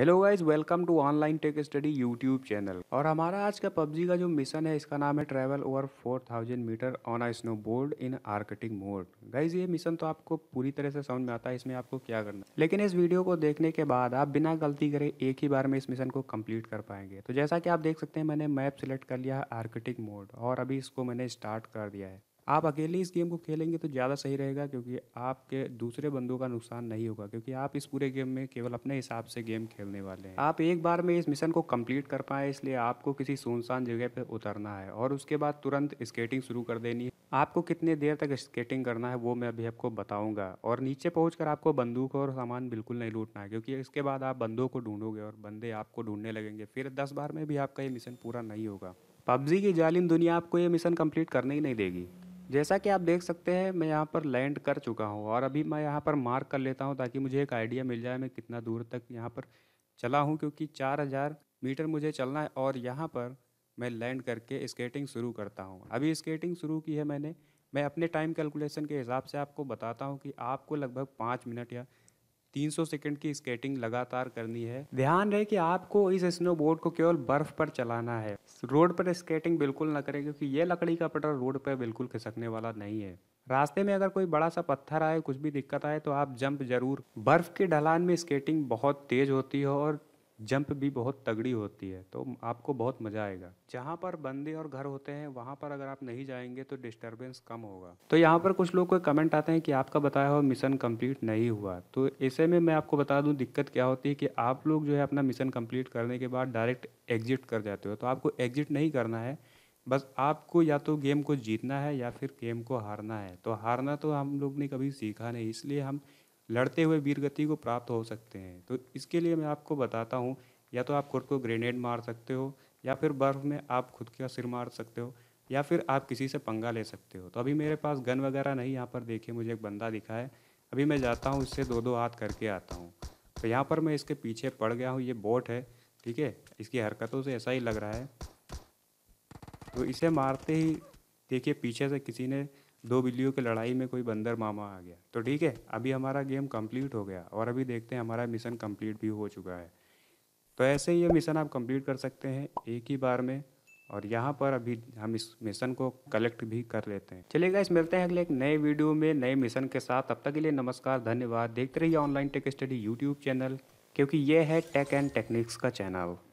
hello guys welcome to online tech study YouTube channel और हमारा आज का पबजी का जो मिशन है इसका नाम है travel over 4000 metre on a board in Arctic mode guys ये मिशन तो आपको पूरी तरह से समझ में आता है इसमें आपको क्या करना है लेकिन इस वीडियो को देखने के बाद आप बिना गलती करे एक ही बार में इस मिशन को कम्प्लीट कर पाएंगे तो जैसा कि आप देख सकते हैं मैंने मैप सेलेक्ट कर लिया है आर्कटिक मोड और अभी इसको मैंने स्टार्ट कर दिया है आप अकेले इस गेम को खेलेंगे तो ज़्यादा सही रहेगा क्योंकि आपके दूसरे बंदों का नुकसान नहीं होगा क्योंकि आप इस पूरे गेम में केवल अपने हिसाब से गेम खेलने वाले हैं आप एक बार में इस मिशन को कंप्लीट कर पाए इसलिए आपको किसी सुनसान जगह पर उतरना है और उसके बाद तुरंत स्केटिंग शुरू कर देनी है आपको कितने देर तक स्केटिंग करना है वो मैं अभी आपको बताऊंगा और नीचे पहुँच आपको बंदूक और सामान बिल्कुल नहीं लूटना है क्योंकि इसके बाद आप बंदों को ढूंढोगे और बंदे आपको ढूंढने लगेंगे फिर दस बार में भी आपका ये मिशन पूरा नहीं होगा पबजी की जालिम दुनिया आपको ये मिशन कंप्लीट करने ही नहीं देगी जैसा कि आप देख सकते हैं मैं यहाँ पर लैंड कर चुका हूँ और अभी मैं यहाँ पर मार्क कर लेता हूँ ताकि मुझे एक आइडिया मिल जाए मैं कितना दूर तक यहाँ पर चला हूँ क्योंकि 4000 मीटर मुझे चलना है और यहाँ पर मैं लैंड करके स्केटिंग शुरू करता हूँ अभी स्केटिंग शुरू की है मैंने मैं अपने टाइम कैलकुलेशन के हिसाब से आपको बताता हूँ कि आपको लगभग पाँच मिनट या 300 सेकेंड की स्केटिंग लगातार करनी है ध्यान रहे कि आपको इस स्नोबोर्ड को केवल बर्फ पर चलाना है रोड पर स्केटिंग बिल्कुल ना करें क्योंकि ये लकड़ी का पटर रोड पर बिल्कुल खिसकने वाला नहीं है रास्ते में अगर कोई बड़ा सा पत्थर आए कुछ भी दिक्कत आए तो आप जंप जरूर बर्फ की ढलान में स्केटिंग बहुत तेज होती है और जंप भी बहुत तगड़ी होती है तो आपको बहुत मज़ा आएगा जहाँ पर बंदे और घर होते हैं वहाँ पर अगर आप नहीं जाएंगे तो डिस्टर्बेंस कम होगा तो यहाँ पर कुछ लोग को कमेंट आते हैं कि आपका बताया हुआ मिशन कंप्लीट नहीं हुआ तो ऐसे में मैं आपको बता दूँ दिक्कत क्या होती है कि आप लोग जो है अपना मिशन कम्प्लीट करने के बाद डायरेक्ट एग्जिट कर जाते हो तो आपको एग्जिट नहीं करना है बस आपको या तो गेम को जीतना है या फिर गेम को हारना है तो हारना तो हम लोग ने कभी सीखा नहीं इसलिए हम लड़ते हुए वीरगति को प्राप्त हो सकते हैं तो इसके लिए मैं आपको बताता हूँ या तो आप खुद को ग्रेनेड मार सकते हो या फिर बर्फ़ में आप खुद का सिर मार सकते हो या फिर आप किसी से पंगा ले सकते हो तो अभी मेरे पास गन वगैरह नहीं यहाँ पर देखिए मुझे एक बंदा दिखा है अभी मैं जाता हूँ इससे दो दो हाथ करके आता हूँ तो यहाँ पर मैं इसके पीछे पड़ गया हूँ ये बोट है ठीक है इसकी हरकतों से ऐसा ही लग रहा है तो इसे मारते ही देखिए पीछे से किसी ने दो बिल्लियों की लड़ाई में कोई बंदर मामा आ गया तो ठीक है अभी हमारा गेम कंप्लीट हो गया और अभी देखते हैं हमारा मिशन कंप्लीट भी हो चुका है तो ऐसे ही ये मिशन आप कंप्लीट कर सकते हैं एक ही बार में और यहाँ पर अभी हम इस मिशन को कलेक्ट भी कर लेते हैं चलेगा इस मिलते हैं अगले एक नए वीडियो में नए मिशन के साथ तब तक के लिए नमस्कार धन्यवाद देखते रहिए online tech study YouTube channel क्योंकि ये है टेक एंड टेक्निक्स का चैनल